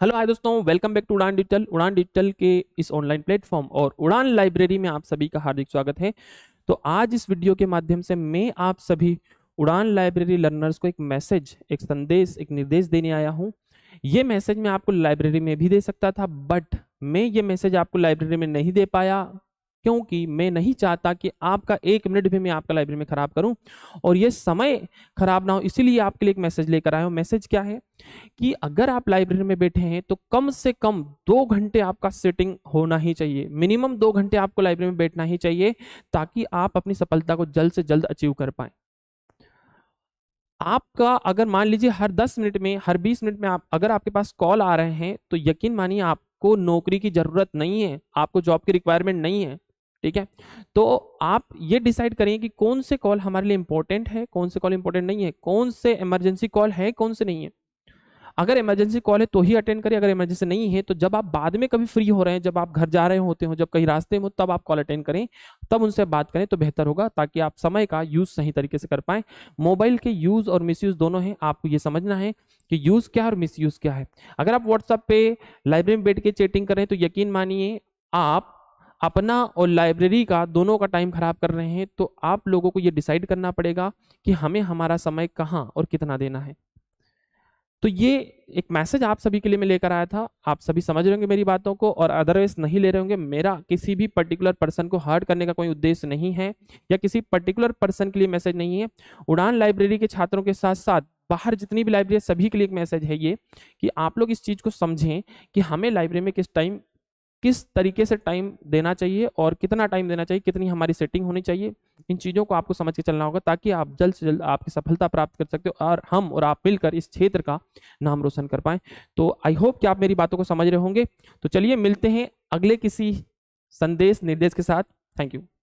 hello hi दोस्तों welcome back to Udaan digital Udaan digital के इस ऑनलाइन प्लेटफॉर्म और उड़ान लाइब्रेरी में आप सभी का हार्दिक स्वागत है तो आज इस वीडियो के माध्यम से मैं आप सभी उड़ान लाइब्रेरी लर्नर्स को एक मैसेज एक संदेश एक निर्देश देने आया हूँ ये मैसेज मैं आपको लाइब्रेरी में भी दे सकता था बट मैं ये मैसेज आपको लाइब्रेरी में नहीं दे पाया क्योंकि मैं नहीं चाहता कि आपका एक मिनट भी मैं आपका लाइब्रेरी में ख़राब करूं और ये समय ख़राब ना हो इसीलिए आपके लिए एक मैसेज लेकर आया हूं मैसेज क्या है कि अगर आप लाइब्रेरी में बैठे हैं तो कम से कम दो घंटे आपका सेटिंग होना ही चाहिए मिनिमम दो घंटे आपको लाइब्रेरी में बैठना ही चाहिए ताकि आप अपनी सफलता को जल्द से जल्द अचीव कर पाए आपका अगर मान लीजिए हर 10 मिनट में हर 20 मिनट में आप अगर आपके पास कॉल आ रहे हैं तो यकीन मानिए आपको नौकरी की ज़रूरत नहीं है आपको जॉब की रिक्वायरमेंट नहीं है ठीक है तो आप ये डिसाइड करें कि कौन से कॉल हमारे लिए इंपॉर्टेंट है कौन से कॉल इंपॉर्टेंट नहीं है कौन से इमरजेंसी कॉल है कौन से नहीं है अगर इमरजेंसी कॉल है तो ही अटेंड करें अगर इमरजेंसी नहीं है तो जब आप बाद में कभी फ्री हो रहे हैं जब आप घर जा रहे होते हो जब कहीं रास्ते में हो तब आप कॉल अटेंड करें तब उनसे बात करें तो बेहतर होगा ताकि आप समय का यूज़ सही तरीके से कर पाएं मोबाइल के यूज़ और मिसयूज़ दोनों हैं आपको ये समझना है कि यूज़ क्या और मिस क्या है अगर आप व्हाट्सअप पे लाइब्रेरी में बैठ के चैटिंग करें तो यकीन मानिए आप अपना और लाइब्रेरी का दोनों का टाइम खराब कर रहे हैं तो आप लोगों को ये डिसाइड करना पड़ेगा कि हमें हमारा समय कहाँ और कितना देना है तो ये एक मैसेज आप सभी के लिए मैं लेकर आया था आप सभी समझ रहे होंगे मेरी बातों को और अदरवाइज नहीं ले रहे होंगे मेरा किसी भी पर्टिकुलर पर्सन को हर्ट करने का कोई उद्देश्य नहीं है या किसी पर्टिकुलर पर्सन के लिए मैसेज नहीं है उड़ान लाइब्रेरी के छात्रों के साथ साथ बाहर जितनी भी लाइब्रेरी सभी के लिए एक मैसेज है ये कि आप लोग इस चीज़ को समझें कि हमें लाइब्रेरी में किस टाइम किस तरीके से टाइम देना चाहिए और कितना टाइम देना चाहिए कितनी हमारी सेटिंग होनी चाहिए इन चीज़ों को आपको समझ के चलना होगा ताकि आप जल्द से जल्द आपकी सफलता प्राप्त कर सकते हो और हम और आप मिलकर इस क्षेत्र का नाम रोशन कर पाएँ तो आई होप कि आप मेरी बातों को समझ रहे होंगे तो चलिए मिलते हैं अगले किसी संदेश निर्देश के साथ थैंक यू